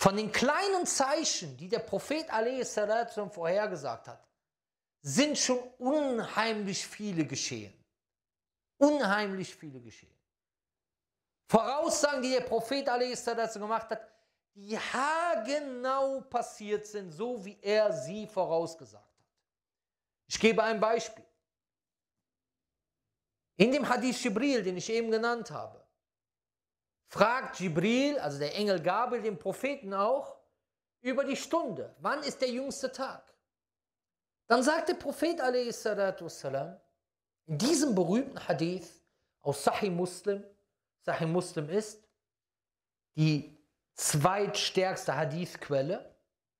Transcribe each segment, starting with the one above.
Von den kleinen Zeichen, die der Prophet a.s.w. vorhergesagt hat, sind schon unheimlich viele geschehen. Unheimlich viele geschehen. Voraussagen, die der Prophet a.s.w. gemacht hat, die haargenau passiert sind, so wie er sie vorausgesagt hat. Ich gebe ein Beispiel. In dem Hadith Jibril, den ich eben genannt habe, fragt Jibril, also der Engel Gabriel, den Propheten auch, über die Stunde. Wann ist der jüngste Tag? Dann sagt der Prophet والسلام, in diesem berühmten Hadith aus Sahih Muslim, Sahih Muslim ist die zweitstärkste Hadithquelle,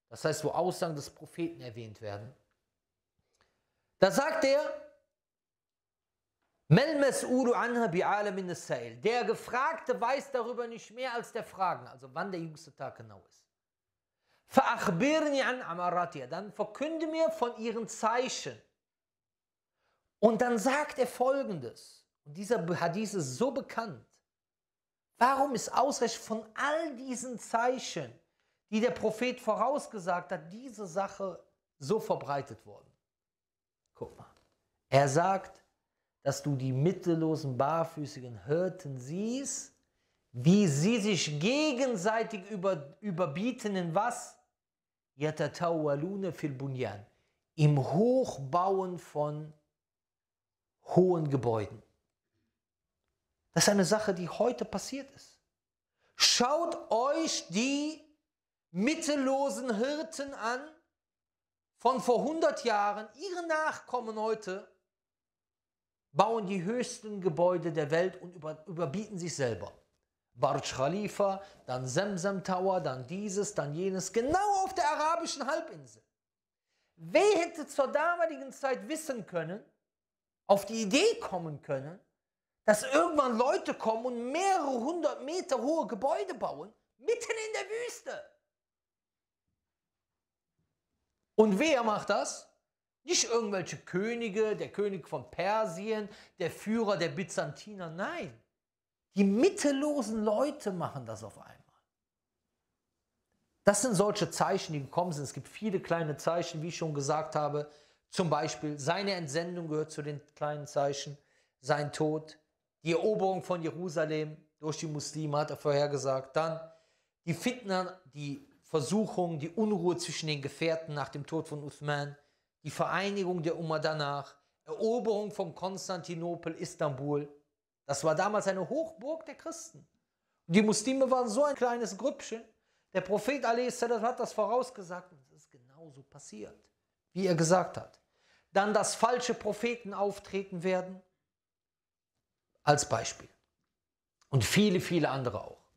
das heißt, wo Aussagen des Propheten erwähnt werden. Da sagt er, der Gefragte weiß darüber nicht mehr als der Fragen, also wann der jüngste Tag genau ist. Dann verkünde mir von ihren Zeichen. Und dann sagt er folgendes. Und dieser Hadith ist so bekannt. Warum ist ausreichend von all diesen Zeichen, die der Prophet vorausgesagt hat, diese Sache so verbreitet worden? Guck mal. Er sagt, dass du die mittellosen, barfüßigen Hirten siehst, wie sie sich gegenseitig über, überbieten in was? fil bunyan. Im Hochbauen von hohen Gebäuden. Das ist eine Sache, die heute passiert ist. Schaut euch die mittellosen Hirten an von vor 100 Jahren, ihre Nachkommen heute, bauen die höchsten Gebäude der Welt und über, überbieten sich selber. Barj Khalifa, dann Semsem Tower, dann dieses, dann jenes, genau auf der arabischen Halbinsel. Wer hätte zur damaligen Zeit wissen können, auf die Idee kommen können, dass irgendwann Leute kommen und mehrere hundert Meter hohe Gebäude bauen, mitten in der Wüste? Und wer macht das? Nicht irgendwelche Könige, der König von Persien, der Führer der Byzantiner, nein. Die mittellosen Leute machen das auf einmal. Das sind solche Zeichen, die gekommen sind. Es gibt viele kleine Zeichen, wie ich schon gesagt habe. Zum Beispiel seine Entsendung gehört zu den kleinen Zeichen, sein Tod, die Eroberung von Jerusalem durch die Muslime hat er vorhergesagt. Dann die Fitner, die Versuchung, die Unruhe zwischen den Gefährten nach dem Tod von Uthman, die Vereinigung der Umma danach, Eroberung von Konstantinopel, Istanbul. Das war damals eine Hochburg der Christen. Die Muslime waren so ein kleines Grüppchen. Der Prophet a.s. hat das vorausgesagt und es ist genauso passiert, wie er gesagt hat. Dann, dass falsche Propheten auftreten werden, als Beispiel. Und viele, viele andere auch.